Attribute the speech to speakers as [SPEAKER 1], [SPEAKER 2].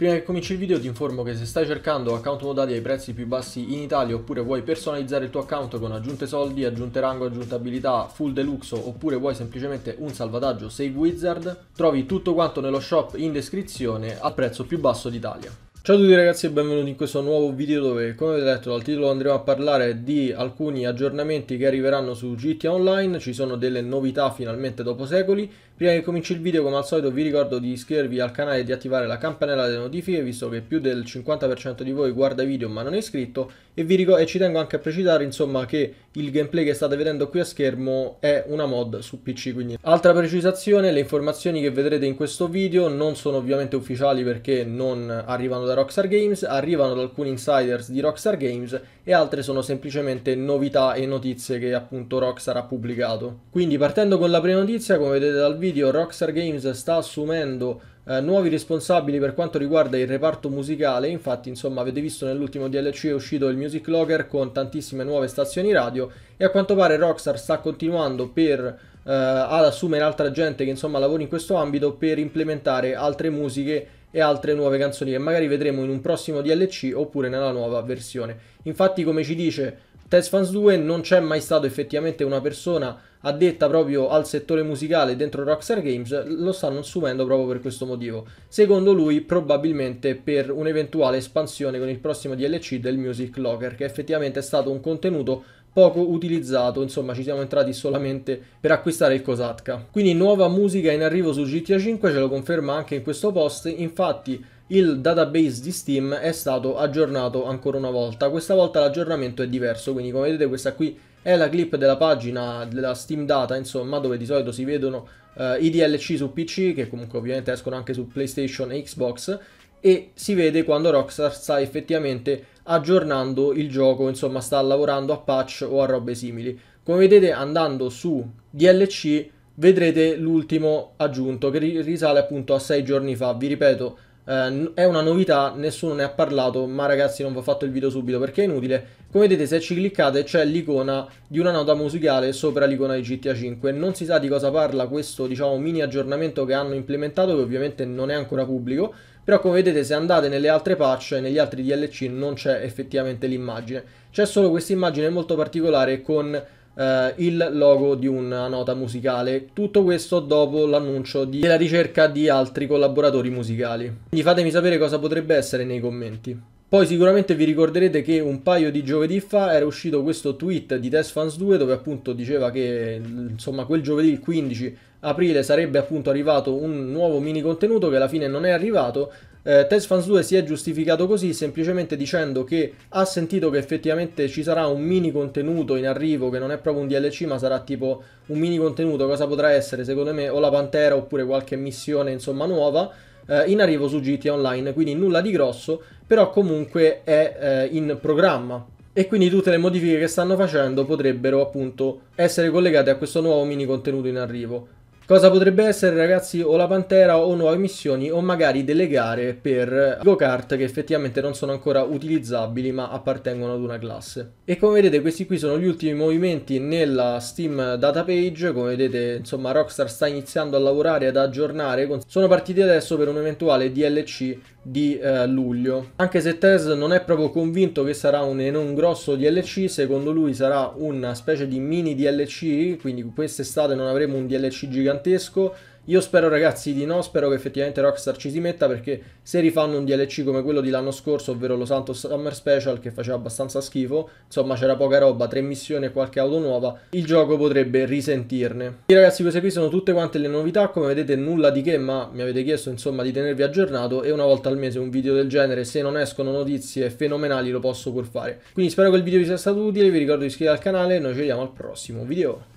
[SPEAKER 1] Prima che cominci il video ti informo che se stai cercando account modali ai prezzi più bassi in Italia oppure vuoi personalizzare il tuo account con aggiunte soldi, aggiunte rango, aggiunte abilità, full deluxe oppure vuoi semplicemente un salvataggio Save Wizard, trovi tutto quanto nello shop in descrizione al prezzo più basso d'Italia. Ciao a tutti ragazzi e benvenuti in questo nuovo video dove come avete detto dal titolo andremo a parlare di alcuni aggiornamenti che arriveranno su GTA Online, ci sono delle novità finalmente dopo secoli Prima che cominci il video, come al solito, vi ricordo di iscrivervi al canale e di attivare la campanella delle notifiche, visto che più del 50% di voi guarda i video ma non è iscritto, e, e ci tengo anche a precisare, insomma, che il gameplay che state vedendo qui a schermo è una mod su PC, quindi... Altra precisazione, le informazioni che vedrete in questo video non sono ovviamente ufficiali perché non arrivano da Rockstar Games, arrivano da alcuni insiders di Rockstar Games e altre sono semplicemente novità e notizie che appunto Rockstar ha pubblicato. Quindi partendo con la prima notizia, come vedete dal video, video Rockstar Games sta assumendo eh, nuovi responsabili per quanto riguarda il reparto musicale, infatti insomma avete visto nell'ultimo DLC è uscito il Music Logger con tantissime nuove stazioni radio e a quanto pare Rockstar sta continuando per, eh, ad assumere altra gente che insomma lavora in questo ambito per implementare altre musiche e altre nuove canzoni che magari vedremo in un prossimo DLC oppure nella nuova versione. Infatti come ci dice Test Fans 2 non c'è mai stato effettivamente una persona addetta proprio al settore musicale dentro Rockstar Games, lo stanno assumendo proprio per questo motivo. Secondo lui probabilmente per un'eventuale espansione con il prossimo DLC del Music Locker, che effettivamente è stato un contenuto poco utilizzato, insomma ci siamo entrati solamente per acquistare il Kosatka. Quindi nuova musica in arrivo su GTA 5, ce lo conferma anche in questo post, infatti il database di Steam è stato aggiornato ancora una volta, questa volta l'aggiornamento è diverso, quindi come vedete questa qui è la clip della pagina della Steam Data, insomma, dove di solito si vedono eh, i DLC su PC, che comunque ovviamente escono anche su PlayStation e Xbox, e si vede quando Rockstar sta effettivamente aggiornando il gioco, insomma sta lavorando a patch o a robe simili. Come vedete andando su DLC vedrete l'ultimo aggiunto che risale appunto a sei giorni fa, vi ripeto eh, è una novità, nessuno ne ha parlato, ma ragazzi non vi ho fatto il video subito perché è inutile. Come vedete se ci cliccate c'è l'icona di una nota musicale sopra l'icona di GTA 5. Non si sa di cosa parla questo diciamo mini aggiornamento che hanno implementato che ovviamente non è ancora pubblico, però come vedete se andate nelle altre patch, negli altri DLC non c'è effettivamente l'immagine. C'è solo questa immagine molto particolare con Uh, il logo di una nota musicale. Tutto questo dopo l'annuncio della ricerca di altri collaboratori musicali. Quindi fatemi sapere cosa potrebbe essere nei commenti. Poi sicuramente vi ricorderete che un paio di giovedì fa era uscito questo tweet di Test Fans 2 dove appunto diceva che insomma quel giovedì il 15 aprile sarebbe appunto arrivato un nuovo mini contenuto che alla fine non è arrivato. Eh, Test Fans 2 si è giustificato così semplicemente dicendo che ha sentito che effettivamente ci sarà un mini contenuto in arrivo che non è proprio un DLC ma sarà tipo un mini contenuto, cosa potrà essere secondo me o la Pantera oppure qualche missione insomma nuova eh, in arrivo su GTA Online, quindi nulla di grosso, però comunque è eh, in programma. E quindi tutte le modifiche che stanno facendo potrebbero appunto essere collegate a questo nuovo mini contenuto in arrivo. Cosa potrebbe essere ragazzi o la Pantera o nuove missioni o magari delle gare per go-kart che effettivamente non sono ancora utilizzabili ma appartengono ad una classe. E come vedete questi qui sono gli ultimi movimenti nella Steam data page, come vedete insomma Rockstar sta iniziando a lavorare ad aggiornare, sono partiti adesso per un eventuale DLC di eh, luglio. Anche se Tez non è proprio convinto che sarà un, un grosso DLC, secondo lui sarà una specie di mini DLC, quindi quest'estate non avremo un DLC gigantesco, io spero ragazzi di no, spero che effettivamente Rockstar ci si metta perché se rifanno un DLC come quello di l'anno scorso, ovvero lo Santos Summer Special che faceva abbastanza schifo, insomma c'era poca roba, tre missioni e qualche auto nuova, il gioco potrebbe risentirne. E ragazzi queste qui sono tutte quante le novità, come vedete nulla di che ma mi avete chiesto insomma di tenervi aggiornato e una volta al mese un video del genere se non escono notizie fenomenali lo posso pur fare. Quindi spero che il video vi sia stato utile, vi ricordo di iscrivervi al canale e noi ci vediamo al prossimo video.